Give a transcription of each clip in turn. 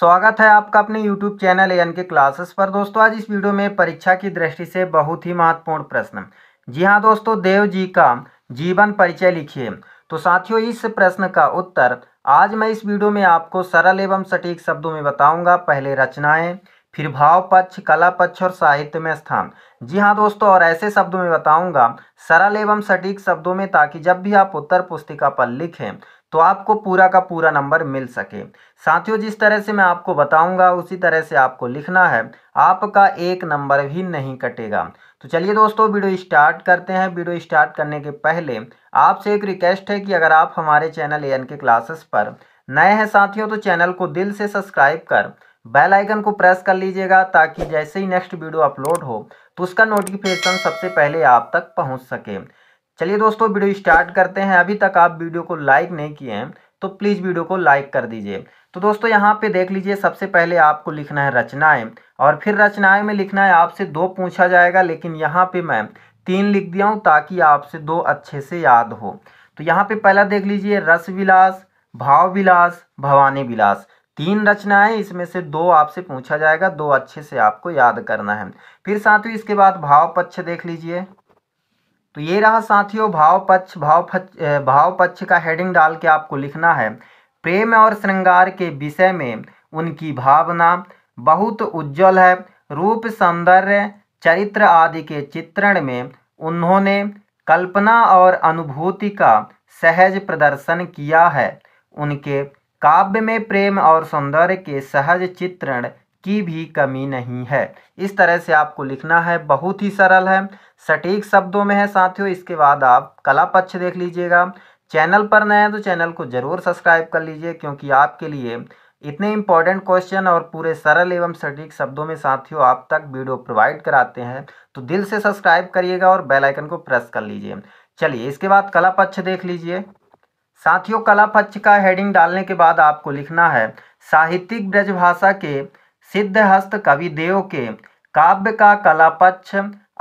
स्वागत है आपका अपने YouTube channel N K classes पर दोस्तों आज इस वीडियो में परीक्षा की दृष्टि से बहुत ही महत्वपूर्ण प्रश्न जी हाँ दोस्तों देव जी का जीवन परिचय लिखिए तो साथियों इस प्रश्न का उत्तर आज मैं इस वीडियो में आपको सरल एवं सटीक शब्दों में बताऊंगा पहले रचनाएं फिर भाव पक्ष कला पक्ष और साहित्य में स्थान जी हाँ दोस्तों और ऐसे शब्दों में बताऊंगा सरल एवं सटीक शब्दों में ताकि जब भी आप उत्तर पुस्तिका पर लिखें तो आपको पूरा का पूरा नंबर मिल सके साथियों जिस तरह से मैं आपको बताऊंगा उसी तरह से आपको लिखना है आपका एक नंबर भी नहीं कटेगा तो चलिए दोस्तों वीडियो स्टार्ट करते हैं वीडियो स्टार्ट करने के पहले आपसे एक रिक्वेस्ट है कि अगर आप हमारे चैनल ए के क्लासेस पर नए हैं साथियों तो चैनल को दिल से सब्सक्राइब कर बेल आइकन को प्रेस कर लीजिएगा ताकि जैसे ही नेक्स्ट वीडियो अपलोड हो तो उसका नोटिफिकेशन सबसे पहले आप तक पहुंच सके चलिए दोस्तों वीडियो स्टार्ट करते हैं अभी तक आप वीडियो को लाइक नहीं किए हैं तो प्लीज़ वीडियो को लाइक कर दीजिए तो दोस्तों यहाँ पे देख लीजिए सबसे पहले आपको लिखना है रचनाएं और फिर रचनाएं में लिखना है आपसे दो पूछा जाएगा लेकिन यहाँ पे मैं तीन लिख दिया हूँ ताकि आपसे दो अच्छे से याद हो तो यहाँ पे पहला देख लीजिए रस विलास भाव विलास भवानी विलास तीन रचनाएं इसमें से दो आपसे पूछा जाएगा दो अच्छे से आपको याद करना है फिर साथियों इसके बाद भाव पक्ष देख लीजिए तो ये रहा साथियों भाव पक्ष भाव भाव पक्ष का हेडिंग डाल के आपको लिखना है प्रेम और श्रृंगार के विषय में उनकी भावना बहुत उज्जवल है रूप सौंदर्य चरित्र आदि के चित्रण में उन्होंने कल्पना और अनुभूति का सहज प्रदर्शन किया है उनके काव्य में प्रेम और सौंदर्य के सहज चित्रण की भी कमी नहीं है इस तरह से आपको लिखना है बहुत ही सरल है सटीक शब्दों में है साथियों इसके बाद आप कला पक्ष देख लीजिएगा चैनल पर नए हैं तो चैनल को ज़रूर सब्सक्राइब कर लीजिए क्योंकि आपके लिए इतने इंपॉर्टेंट क्वेश्चन और पूरे सरल एवं सटीक शब्दों में साथियों आप तक वीडियो प्रोवाइड कराते हैं तो दिल से सब्सक्राइब करिएगा और बेलाइकन को प्रेस कर लीजिए चलिए इसके बाद कला पक्ष देख लीजिए साथियों कला पक्ष का हेडिंग डालने के बाद आपको लिखना है साहित्यिक ब्रजभाषा के हस्त कवि देव के काव्य का कला पक्ष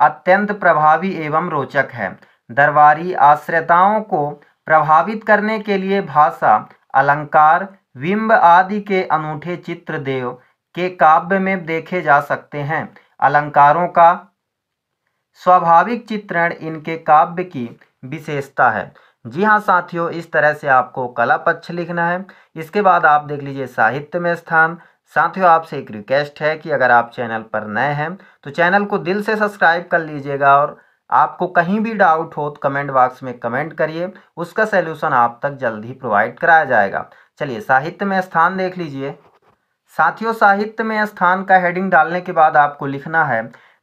अत्यंत प्रभावी एवं रोचक है दरबारी आश्रयताओं को प्रभावित करने के लिए भाषा अलंकार बिंब आदि के अनूठे चित्र देव के काव्य में देखे जा सकते हैं अलंकारों का स्वाभाविक चित्रण इनके काव्य की विशेषता है जी हाँ साथियों इस तरह से आपको कला पक्ष लिखना है इसके बाद आप देख लीजिए साहित्य में स्थान साथियों आपसे एक रिक्वेस्ट है कि अगर आप चैनल पर नए हैं तो चैनल को दिल से सब्सक्राइब कर लीजिएगा और आपको कहीं भी डाउट हो तो कमेंट बॉक्स में कमेंट करिए उसका सलूशन आप तक जल्द ही प्रोवाइड कराया जाएगा चलिए साहित्य में स्थान देख लीजिए साथियों साहित्य में स्थान का हेडिंग डालने के बाद आपको लिखना है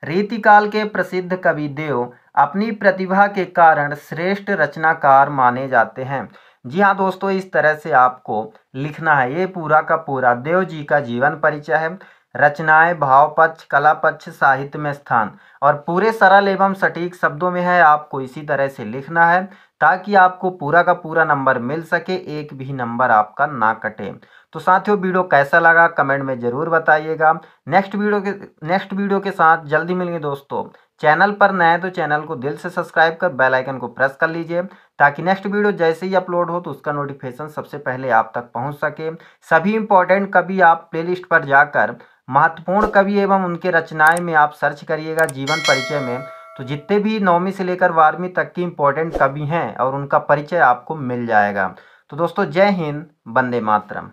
रीतिकाल के प्रसिद्ध कवि देव अपनी प्रतिभा के कारण श्रेष्ठ रचनाकार माने जाते हैं जी हाँ दोस्तों इस तरह से आपको लिखना है ये पूरा का पूरा देव जी का जीवन परिचय है रचनाएं भाव पक्ष कला पक्ष साहित्य में स्थान और पूरे सरल एवं सटीक शब्दों में है आपको इसी तरह से लिखना है ताकि आपको पूरा का पूरा नंबर मिल सके एक भी नंबर आपका ना कटे तो साथियों वीडियो कैसा लगा कमेंट में ज़रूर बताइएगा नेक्स्ट वीडियो के नेक्स्ट वीडियो के साथ जल्दी मिलेंगे दोस्तों चैनल पर नए तो चैनल को दिल से सब्सक्राइब कर बेल आइकन को प्रेस कर लीजिए ताकि नेक्स्ट वीडियो जैसे ही अपलोड हो तो उसका नोटिफिकेशन सबसे पहले आप तक पहुंच सके सभी इंपॉर्टेंट कवि आप प्लेलिस्ट पर जाकर महत्वपूर्ण कवि एवं उनके रचनाएं में आप सर्च करिएगा जीवन परिचय में तो जितने भी नौवीं से लेकर बारहवीं तक की इम्पोर्टेंट कवि हैं और उनका परिचय आपको मिल जाएगा तो दोस्तों जय हिंद वंदे मातरम